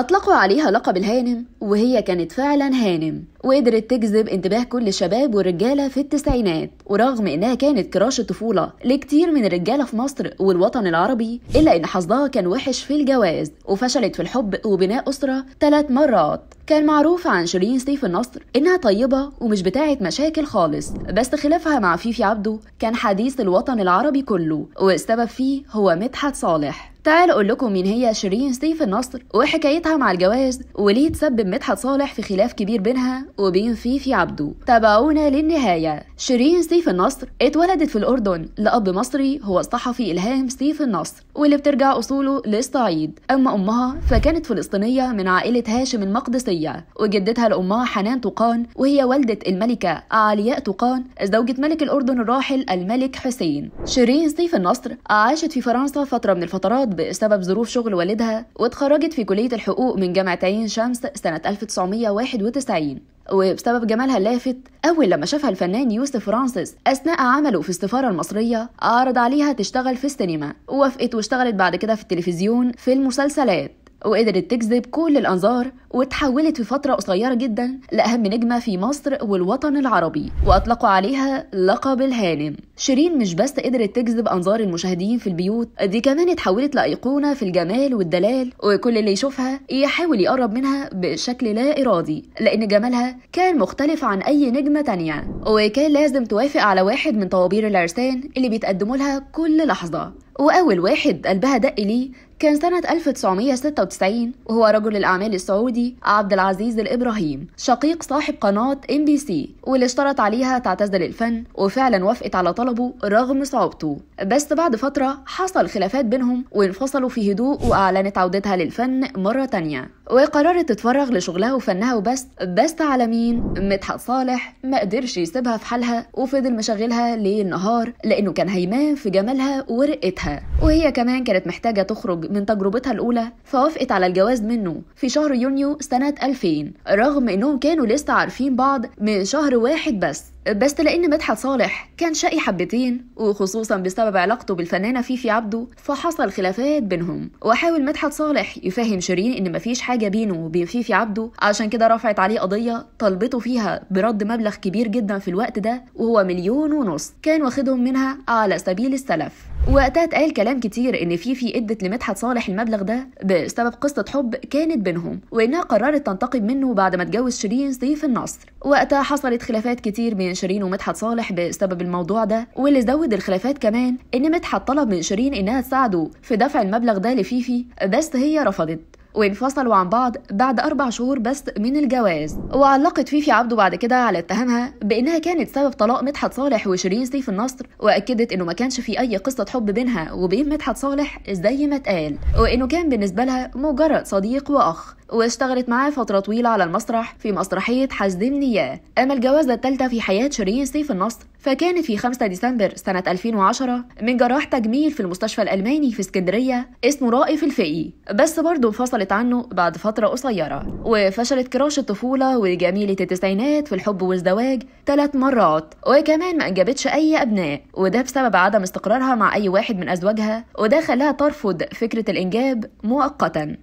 أطلقوا عليها لقب الهانم وهي كانت فعلا هانم وقدرت تجذب انتباه كل الشباب والرجالة في التسعينات ورغم إنها كانت كراش الطفولة لكتير من الرجالة في مصر والوطن العربي إلا إن حظها كان وحش في الجواز وفشلت في الحب وبناء أسرة ثلاث مرات كان معروف عن شيرين سيف النصر إنها طيبة ومش بتاعة مشاكل خالص بس خلافها مع فيفي عبده كان حديث الوطن العربي كله والسبب فيه هو مدحت صالح تعالوا اقول لكم مين هي شيرين سيف النصر وحكايتها مع الجواز وليه تسبب مدحت صالح في خلاف كبير بينها وبين فيفي عبده تابعونا للنهايه شيرين سيف النصر اتولدت في الاردن لاب مصري هو الصحفي الهام سيف النصر واللي بترجع اصوله للصعيد اما امها فكانت فلسطينيه من عائله هاشم المقدسيه وجدتها لامها حنان تقان وهي والده الملكه علياء تقان زوجة ملك الاردن الراحل الملك حسين شيرين سيف النصر عاشت في فرنسا فتره من الفترات الطب بسبب ظروف شغل والدها واتخرجت في كلية الحقوق من جامعة عين شمس سنة 1991 وبسبب جمالها اللافت أول لما شافها الفنان يوسف فرانسيس أثناء عمله في السفارة المصرية عرض عليها تشتغل في السينما وافقت واشتغلت بعد كده في التلفزيون في المسلسلات وقدرت تجذب كل الأنظار وتحولت في فترة قصيرة جدا لأهم نجمة في مصر والوطن العربي وأطلقوا عليها لقب الهانم شيرين مش بس قدرت تجذب أنظار المشاهدين في البيوت دي كمان اتحولت لأيقونة في الجمال والدلال وكل اللي يشوفها يحاول يقرب منها بشكل لا إرادي لأن جمالها كان مختلف عن أي نجمة تانية وكان لازم توافق على واحد من طوابير العرسان اللي بيتقدموا لها كل لحظة وأول واحد قلبها دق ليه كان سنة 1996 وهو رجل الأعمال السعودي عبد العزيز الإبراهيم شقيق صاحب قناة ام بي سي واللي اشترط عليها تعتزل الفن وفعلا وافقت على طلبه رغم صعوبته بس بعد فترة حصل خلافات بينهم وانفصلوا في هدوء وأعلنت عودتها للفن مرة تانية وقررت تتفرغ لشغلها وفنها وبس بس على مين مدحت صالح ما قدرش يسيبها في حالها وفضل مشغلها ليل نهار لأنه كان هيمان في جمالها ورقتها وهي كمان كانت محتاجة تخرج من تجربتها الأولى فوافقت على الجواز منه في شهر يونيو سنة 2000 رغم إنهم كانوا لسه عارفين بعض من شهر واحد بس بس لأن مدحت صالح كان شقي حبتين وخصوصا بسبب علاقته بالفنانة فيفي عبده فحصل خلافات بينهم وحاول مدحت صالح يفهم شيرين إن مفيش حاجة بينه وبين فيفي عبده عشان كده رفعت عليه قضية طلبته فيها برد مبلغ كبير جدا في الوقت ده وهو مليون ونص كان واخدهم منها على سبيل السلف وقتها اتقال كلام كتير ان فيفي ادت لمدحت صالح المبلغ ده بسبب قصه حب كانت بينهم وانها قررت تنتقم منه بعد ما اتجوز شيرين سيف النصر وقتها حصلت خلافات كتير بين شيرين ومدحت صالح بسبب الموضوع ده واللي زود الخلافات كمان ان مدحت طلب من شيرين انها تساعده في دفع المبلغ ده لفيفي بس هي رفضت وانفصلوا عن بعض بعد أربع شهور بس من الجواز وعلقت فيفي عبده بعد كده على اتهامها بإنها كانت سبب طلاق مدحت صالح وشيرين سيف النصر وأكدت إنه ما كانش في أي قصة حب بينها وبين مدحت صالح زي ما اتقال وإنه كان بالنسبة لها مجرد صديق وأخ واشتغلت معاه فترة طويلة على المسرح في مسرحية حزمني ياه أما الجوازة الثالثة في حياة شيرين سيف النصر فكانت في 5 ديسمبر سنة 2010 من جراح تجميل في المستشفى الألماني في اسكندرية اسمه رائف الفقي بس برضه انفصلت عنه بعد فترة قصيرة وفشلت كراش الطفولة وجميلة التسعينات في الحب والزواج ثلاث مرات وكمان ما أنجبتش أي أبناء وده بسبب عدم استقرارها مع أي واحد من أزواجها وده خلاها ترفض فكرة الإنجاب مؤقتا